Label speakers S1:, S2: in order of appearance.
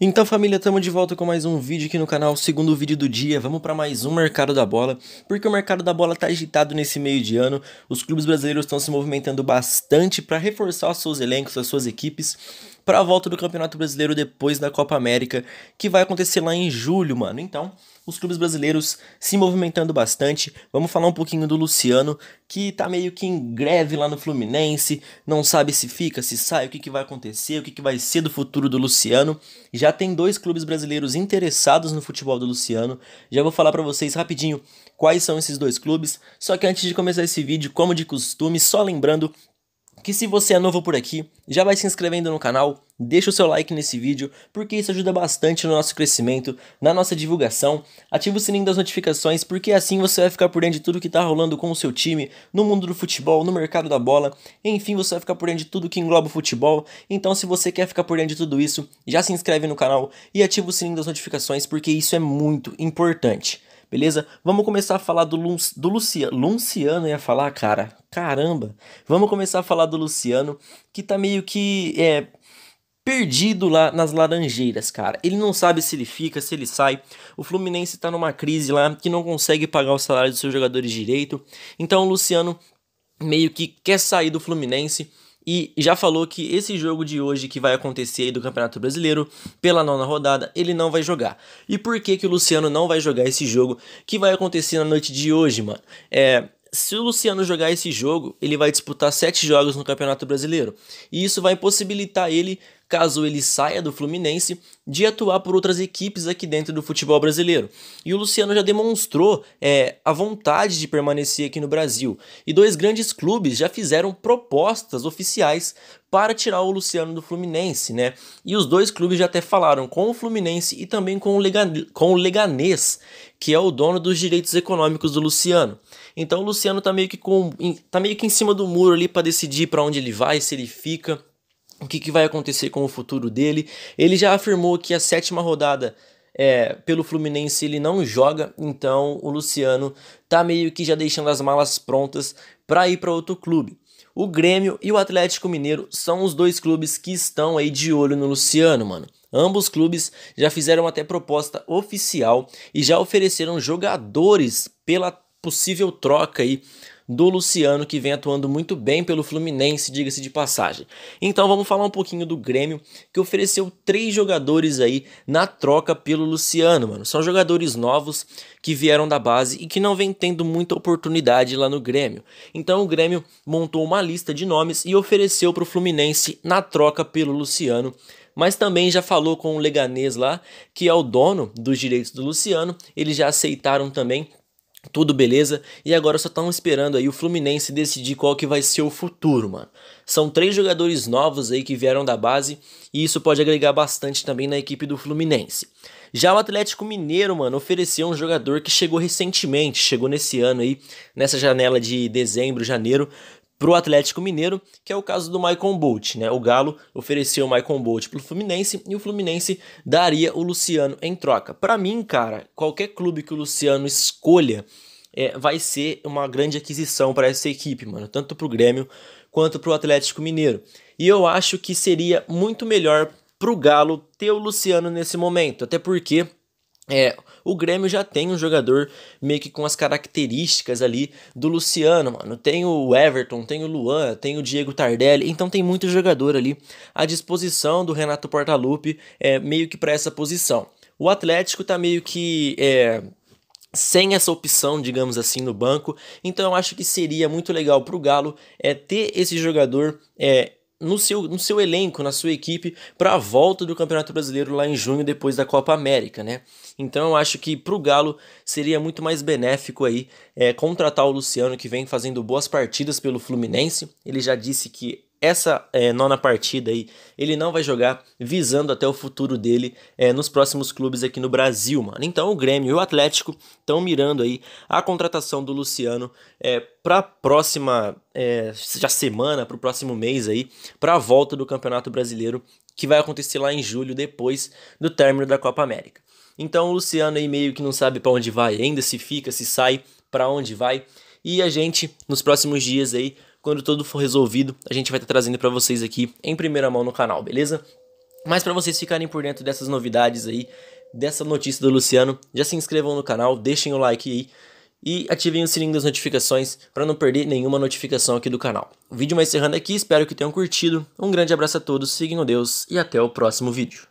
S1: Então família, estamos de volta com mais um vídeo aqui no canal, segundo vídeo do dia, vamos para mais um mercado da bola, porque o mercado da bola está agitado nesse meio de ano, os clubes brasileiros estão se movimentando bastante para reforçar os seus elencos, as suas equipes, para a volta do Campeonato Brasileiro depois da Copa América, que vai acontecer lá em julho, mano. Então, os clubes brasileiros se movimentando bastante. Vamos falar um pouquinho do Luciano, que tá meio que em greve lá no Fluminense, não sabe se fica, se sai, o que, que vai acontecer, o que, que vai ser do futuro do Luciano. Já tem dois clubes brasileiros interessados no futebol do Luciano. Já vou falar para vocês rapidinho quais são esses dois clubes. Só que antes de começar esse vídeo, como de costume, só lembrando que se você é novo por aqui, já vai se inscrevendo no canal, deixa o seu like nesse vídeo, porque isso ajuda bastante no nosso crescimento, na nossa divulgação. Ativa o sininho das notificações, porque assim você vai ficar por dentro de tudo que está rolando com o seu time, no mundo do futebol, no mercado da bola, enfim, você vai ficar por dentro de tudo que engloba o futebol. Então, se você quer ficar por dentro de tudo isso, já se inscreve no canal e ativa o sininho das notificações, porque isso é muito importante beleza? Vamos começar a falar do, do Luciano. Luciano ia falar, cara, caramba. Vamos começar a falar do Luciano, que tá meio que é, perdido lá nas Laranjeiras, cara. Ele não sabe se ele fica, se ele sai. O Fluminense tá numa crise lá, que não consegue pagar o salário dos seus jogadores direito. Então o Luciano meio que quer sair do Fluminense e já falou que esse jogo de hoje que vai acontecer aí do Campeonato Brasileiro, pela nona rodada, ele não vai jogar. E por que que o Luciano não vai jogar esse jogo que vai acontecer na noite de hoje, mano? É, se o Luciano jogar esse jogo, ele vai disputar sete jogos no Campeonato Brasileiro. E isso vai possibilitar ele caso ele saia do Fluminense, de atuar por outras equipes aqui dentro do futebol brasileiro. E o Luciano já demonstrou é, a vontade de permanecer aqui no Brasil. E dois grandes clubes já fizeram propostas oficiais para tirar o Luciano do Fluminense, né? E os dois clubes já até falaram com o Fluminense e também com o, Legan com o Leganês, que é o dono dos direitos econômicos do Luciano. Então o Luciano tá meio que, com, tá meio que em cima do muro ali para decidir para onde ele vai, se ele fica o que, que vai acontecer com o futuro dele. Ele já afirmou que a sétima rodada é, pelo Fluminense ele não joga, então o Luciano tá meio que já deixando as malas prontas para ir para outro clube. O Grêmio e o Atlético Mineiro são os dois clubes que estão aí de olho no Luciano, mano. Ambos clubes já fizeram até proposta oficial e já ofereceram jogadores pela possível troca aí do Luciano, que vem atuando muito bem pelo Fluminense, diga-se de passagem. Então vamos falar um pouquinho do Grêmio, que ofereceu três jogadores aí na troca pelo Luciano, mano. São jogadores novos que vieram da base e que não vem tendo muita oportunidade lá no Grêmio. Então o Grêmio montou uma lista de nomes e ofereceu para o Fluminense na troca pelo Luciano mas também já falou com o Leganês lá, que é o dono dos direitos do Luciano. Eles já aceitaram também tudo beleza, e agora só estão esperando aí o Fluminense decidir qual que vai ser o futuro, mano. São três jogadores novos aí que vieram da base, e isso pode agregar bastante também na equipe do Fluminense. Já o Atlético Mineiro, mano, ofereceu um jogador que chegou recentemente, chegou nesse ano aí, nessa janela de dezembro, janeiro, para o Atlético Mineiro, que é o caso do Maicon Bolt. Né? O Galo ofereceu o Maicon Bolt para o Fluminense e o Fluminense daria o Luciano em troca. Para mim, cara, qualquer clube que o Luciano escolha é, vai ser uma grande aquisição para essa equipe, mano, tanto para o Grêmio quanto para o Atlético Mineiro. E eu acho que seria muito melhor para o Galo ter o Luciano nesse momento, até porque é, o Grêmio já tem um jogador meio que com as características ali do Luciano, mano. Tem o Everton, tem o Luan, tem o Diego Tardelli, então tem muito jogador ali à disposição do Renato Portaluppi, é, meio que para essa posição. O Atlético tá meio que é, sem essa opção, digamos assim, no banco. Então eu acho que seria muito legal para o Galo é, ter esse jogador é, no seu, no seu elenco, na sua equipe, para a volta do Campeonato Brasileiro lá em junho, depois da Copa América, né? Então eu acho que para o Galo seria muito mais benéfico aí é, contratar o Luciano, que vem fazendo boas partidas pelo Fluminense. Ele já disse que essa é, nona partida aí, ele não vai jogar visando até o futuro dele é, nos próximos clubes aqui no Brasil, mano. Então o Grêmio e o Atlético estão mirando aí a contratação do Luciano é, eh, para a próxima já semana, para o próximo mês aí, para a volta do Campeonato Brasileiro que vai acontecer lá em julho depois do término da Copa América. Então o Luciano aí meio que não sabe para onde vai ainda, se fica, se sai, para onde vai. E a gente, nos próximos dias aí, quando tudo for resolvido, a gente vai estar tá trazendo para vocês aqui em primeira mão no canal, beleza? Mas para vocês ficarem por dentro dessas novidades aí, dessa notícia do Luciano, já se inscrevam no canal, deixem o like aí e ativem o sininho das notificações para não perder nenhuma notificação aqui do canal. O vídeo vai encerrando aqui, espero que tenham curtido. Um grande abraço a todos, sigam Deus e até o próximo vídeo.